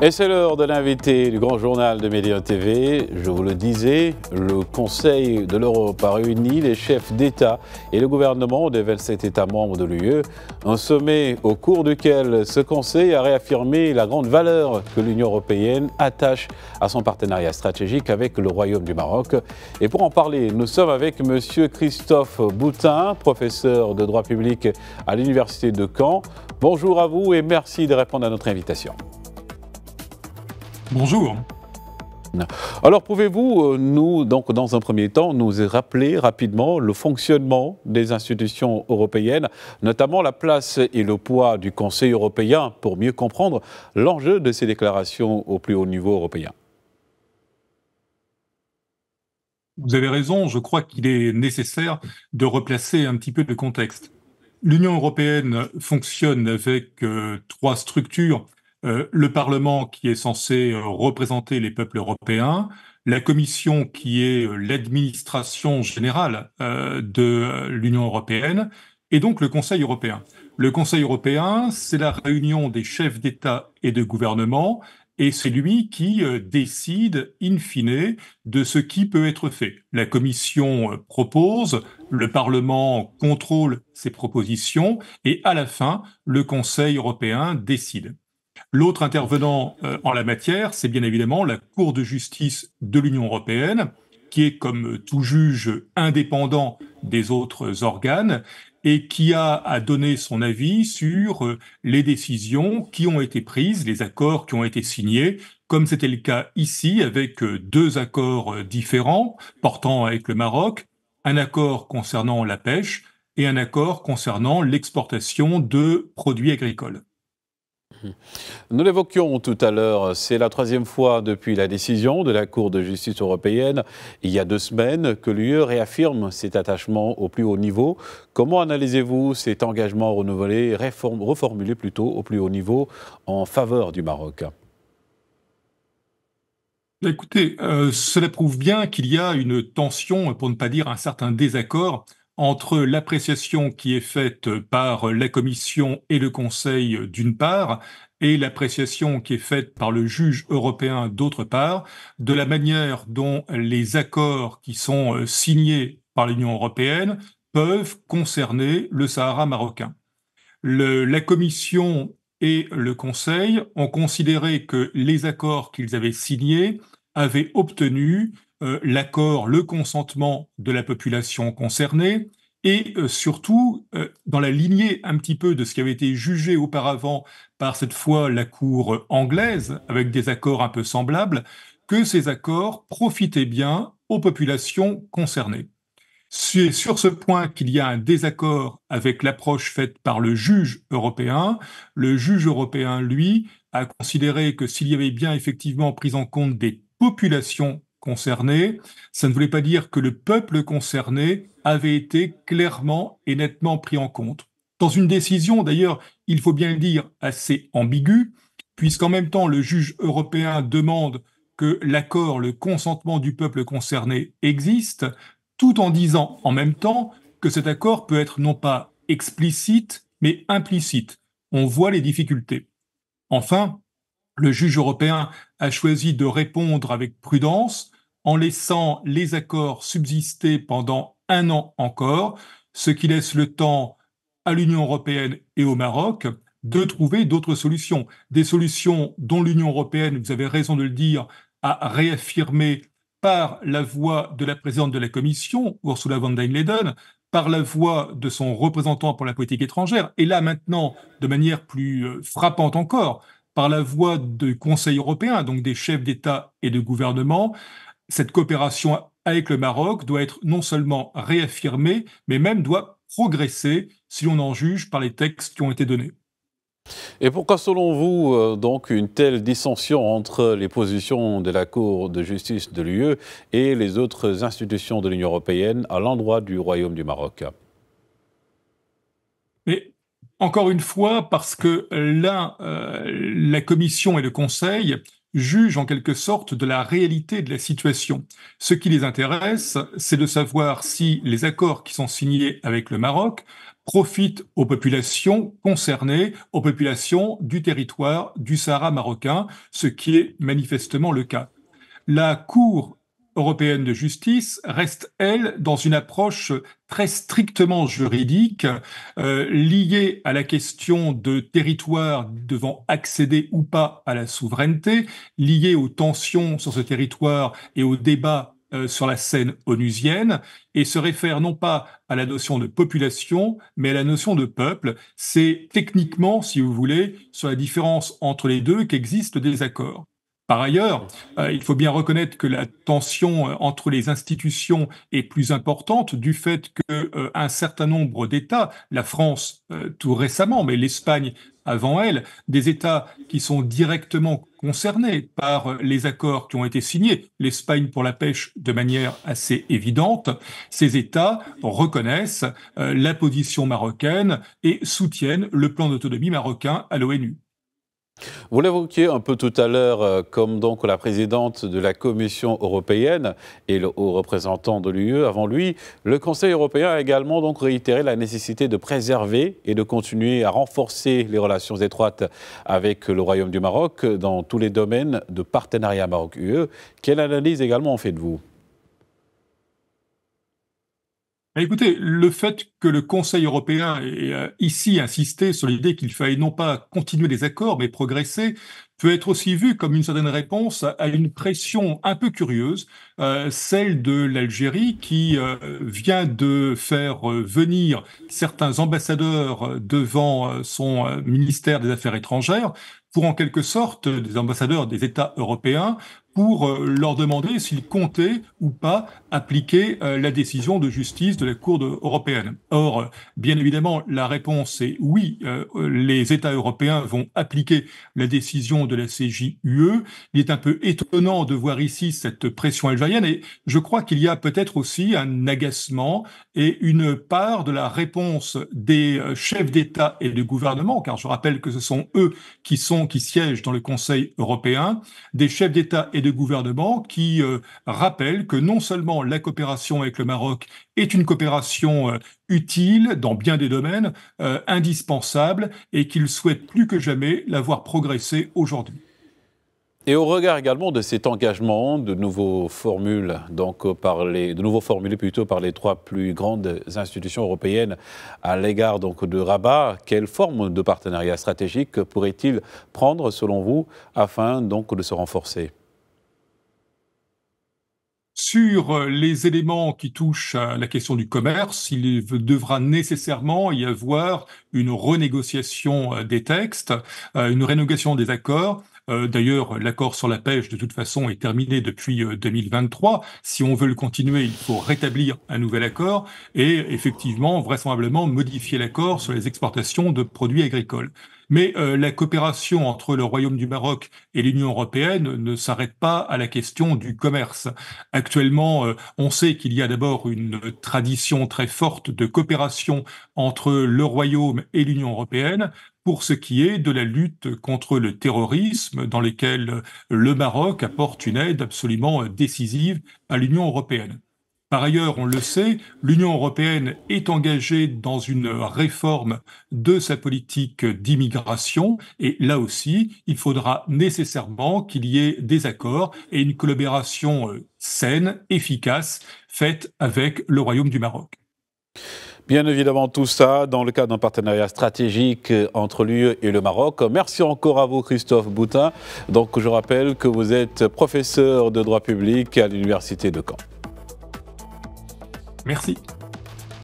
Et c'est l'heure de l'invité du grand journal de Média TV. Je vous le disais, le Conseil de l'Europe a réuni les chefs d'État et le gouvernement des 27 États membres de l'UE. Un sommet au cours duquel ce Conseil a réaffirmé la grande valeur que l'Union européenne attache à son partenariat stratégique avec le Royaume du Maroc. Et pour en parler, nous sommes avec Monsieur Christophe Boutin, professeur de droit public à l'Université de Caen. Bonjour à vous et merci de répondre à notre invitation. Bonjour. Alors, pouvez-vous euh, nous, donc, dans un premier temps, nous rappeler rapidement le fonctionnement des institutions européennes, notamment la place et le poids du Conseil européen, pour mieux comprendre l'enjeu de ces déclarations au plus haut niveau européen Vous avez raison, je crois qu'il est nécessaire de replacer un petit peu de contexte. L'Union européenne fonctionne avec euh, trois structures euh, le Parlement qui est censé euh, représenter les peuples européens, la Commission qui est euh, l'administration générale de l'Union européenne, et donc le Conseil européen. Le Conseil européen, c'est la réunion des chefs d'État et de gouvernement, et c'est lui qui décide, in fine, de ce qui peut être fait. La Commission propose, le Parlement contrôle ses propositions, et à la fin, le Conseil européen décide. L'autre intervenant euh, en la matière, c'est bien évidemment la Cour de justice de l'Union européenne, qui est comme tout juge indépendant des autres organes et qui a à donner son avis sur euh, les décisions qui ont été prises, les accords qui ont été signés, comme c'était le cas ici avec euh, deux accords différents portant avec le Maroc, un accord concernant la pêche et un accord concernant l'exportation de produits agricoles. Mhm. Nous l'évoquions tout à l'heure, c'est la troisième fois depuis la décision de la Cour de justice européenne il y a deux semaines que l'UE réaffirme cet attachement au plus haut niveau. Comment analysez-vous cet engagement renouvelé, reformulé plutôt au plus haut niveau en faveur du Maroc Écoutez, euh, cela prouve bien qu'il y a une tension, pour ne pas dire un certain désaccord, entre l'appréciation qui est faite par la Commission et le Conseil d'une part, et l'appréciation qui est faite par le juge européen d'autre part, de la manière dont les accords qui sont euh, signés par l'Union européenne peuvent concerner le Sahara marocain. la Commission et le Conseil ont considéré que les accords qu'ils avaient signés avaient obtenu euh, l'accord, le consentement de la population concernée, et euh, surtout, euh, dans la lignée un petit peu de ce qui avait été jugé auparavant par cette fois la Cour anglaise, avec des accords un peu semblables, que ces accords profitaient bien aux populations concernées. C'est sur ce point qu'il y a un désaccord avec l'approche faite par le juge européen. Le juge européen, lui, a considéré que s'il y avait bien effectivement prise en compte des populations Concerné, Ça ne voulait pas dire que le peuple concerné avait été clairement et nettement pris en compte. Dans une décision, d'ailleurs, il faut bien le dire, assez ambiguë, puisqu'en même temps, le juge européen demande que l'accord, le consentement du peuple concerné existe, tout en disant en même temps que cet accord peut être non pas explicite, mais implicite. On voit les difficultés. Enfin, le juge européen a choisi de répondre avec prudence en laissant les accords subsister pendant un an encore, ce qui laisse le temps à l'Union européenne et au Maroc de trouver d'autres solutions. Des solutions dont l'Union européenne, vous avez raison de le dire, a réaffirmé par la voix de la présidente de la Commission, Ursula von der Leyen, par la voix de son représentant pour la politique étrangère, et là maintenant, de manière plus euh, frappante encore, par la voix du Conseil européen, donc des chefs d'État et de gouvernement, cette coopération avec le Maroc doit être non seulement réaffirmée, mais même doit progresser, si l'on en juge par les textes qui ont été donnés. Et pourquoi, selon vous, euh, donc une telle dissension entre les positions de la Cour de justice de l'UE et les autres institutions de l'Union européenne à l'endroit du Royaume du Maroc Mais encore une fois, parce que là, euh, la Commission et le Conseil Juge en quelque sorte de la réalité de la situation. Ce qui les intéresse, c'est de savoir si les accords qui sont signés avec le Maroc profitent aux populations concernées, aux populations du territoire du Sahara marocain, ce qui est manifestement le cas. La Cour européenne de justice reste, elle, dans une approche très strictement juridique, euh, lié à la question de territoire devant accéder ou pas à la souveraineté, lié aux tensions sur ce territoire et aux débats euh, sur la scène onusienne et se réfère non pas à la notion de population, mais à la notion de peuple. C'est techniquement, si vous voulez, sur la différence entre les deux qu'existent des accords. Par ailleurs, euh, il faut bien reconnaître que la tension euh, entre les institutions est plus importante du fait que euh, un certain nombre d'États, la France tout récemment, mais l'Espagne avant elle, des États qui sont directement concernés par les accords qui ont été signés, l'Espagne pour la pêche de manière assez évidente, ces États reconnaissent la position marocaine et soutiennent le plan d'autonomie marocain à l'ONU. Vous l'évoquiez un peu tout à l'heure, euh, comme donc la présidente de la Commission européenne et le haut représentant de l'UE avant lui, le Conseil européen a également donc réitéré la nécessité de préserver et de continuer à renforcer les relations étroites avec le Royaume du Maroc dans tous les domaines de partenariat Maroc-UE. Quelle analyse également en faites-vous Écoutez, le fait que le Conseil européen ait euh, ici insisté sur l'idée qu'il fallait non pas continuer les accords, mais progresser, peut être aussi vu comme une certaine réponse à une pression un peu curieuse, euh, celle de l'Algérie qui euh, vient de faire venir certains ambassadeurs devant son ministère des Affaires étrangères pour en quelque sorte des ambassadeurs des États européens pour euh, leur demander s'ils comptaient ou pas appliquer euh, la décision de justice de la Cour européenne. Or, bien évidemment, la réponse est oui, euh, les États européens vont appliquer la décision de la CJUE. Il est un peu étonnant de voir ici cette pression algérienne et je crois qu'il y a peut-être aussi un agacement et une part de la réponse des chefs d'État et de gouvernement, car je rappelle que ce sont eux qui sont, qui siègent dans le Conseil européen, des chefs d'État et et de gouvernements qui rappelle euh, rappellent que non seulement la coopération avec le Maroc est une coopération euh, utile dans bien des domaines, euh, indispensable, et qu'ils souhaitent plus que jamais la voir progresser aujourd'hui. Et au regard également de cet engagement, de nouveaux formules, donc par les, de nouveaux formulés plutôt par les trois plus grandes institutions européennes à l'égard donc de Rabat, quelle forme de partenariat stratégique pourrait-il prendre selon vous afin donc de se renforcer sur euh, les éléments qui touchent la question du commerce, il devra nécessairement y avoir une renégociation euh, des textes, euh, une renégociation des accords, euh, d'ailleurs, l'accord sur la pêche, de toute façon, est terminé depuis 2023. Euh, si on veut le continuer, il faut rétablir un nouvel accord et effectivement, vraisemblablement, modifier l'accord sur les exportations de produits agricoles. Mais euh, la coopération entre le Royaume du Maroc et l'Union européenne ne s'arrête pas à la question du commerce. Actuellement, on sait qu'il y a d'abord une tradition très forte de coopération entre le Royaume et l'Union européenne pour ce qui est de la lutte contre le terrorisme, dans lequel le Maroc apporte une aide absolument décisive à l'Union européenne. Par ailleurs, on le sait, l'Union européenne est engagée dans une réforme de sa politique d'immigration et là aussi, il faudra nécessairement qu'il y ait des accords et une collaboration saine, efficace, faite avec le Royaume du Maroc. Bien évidemment, tout ça dans le cadre d'un partenariat stratégique entre l'UE et le Maroc. Merci encore à vous, Christophe Boutin. Donc, je rappelle que vous êtes professeur de droit public à l'Université de Caen. Merci.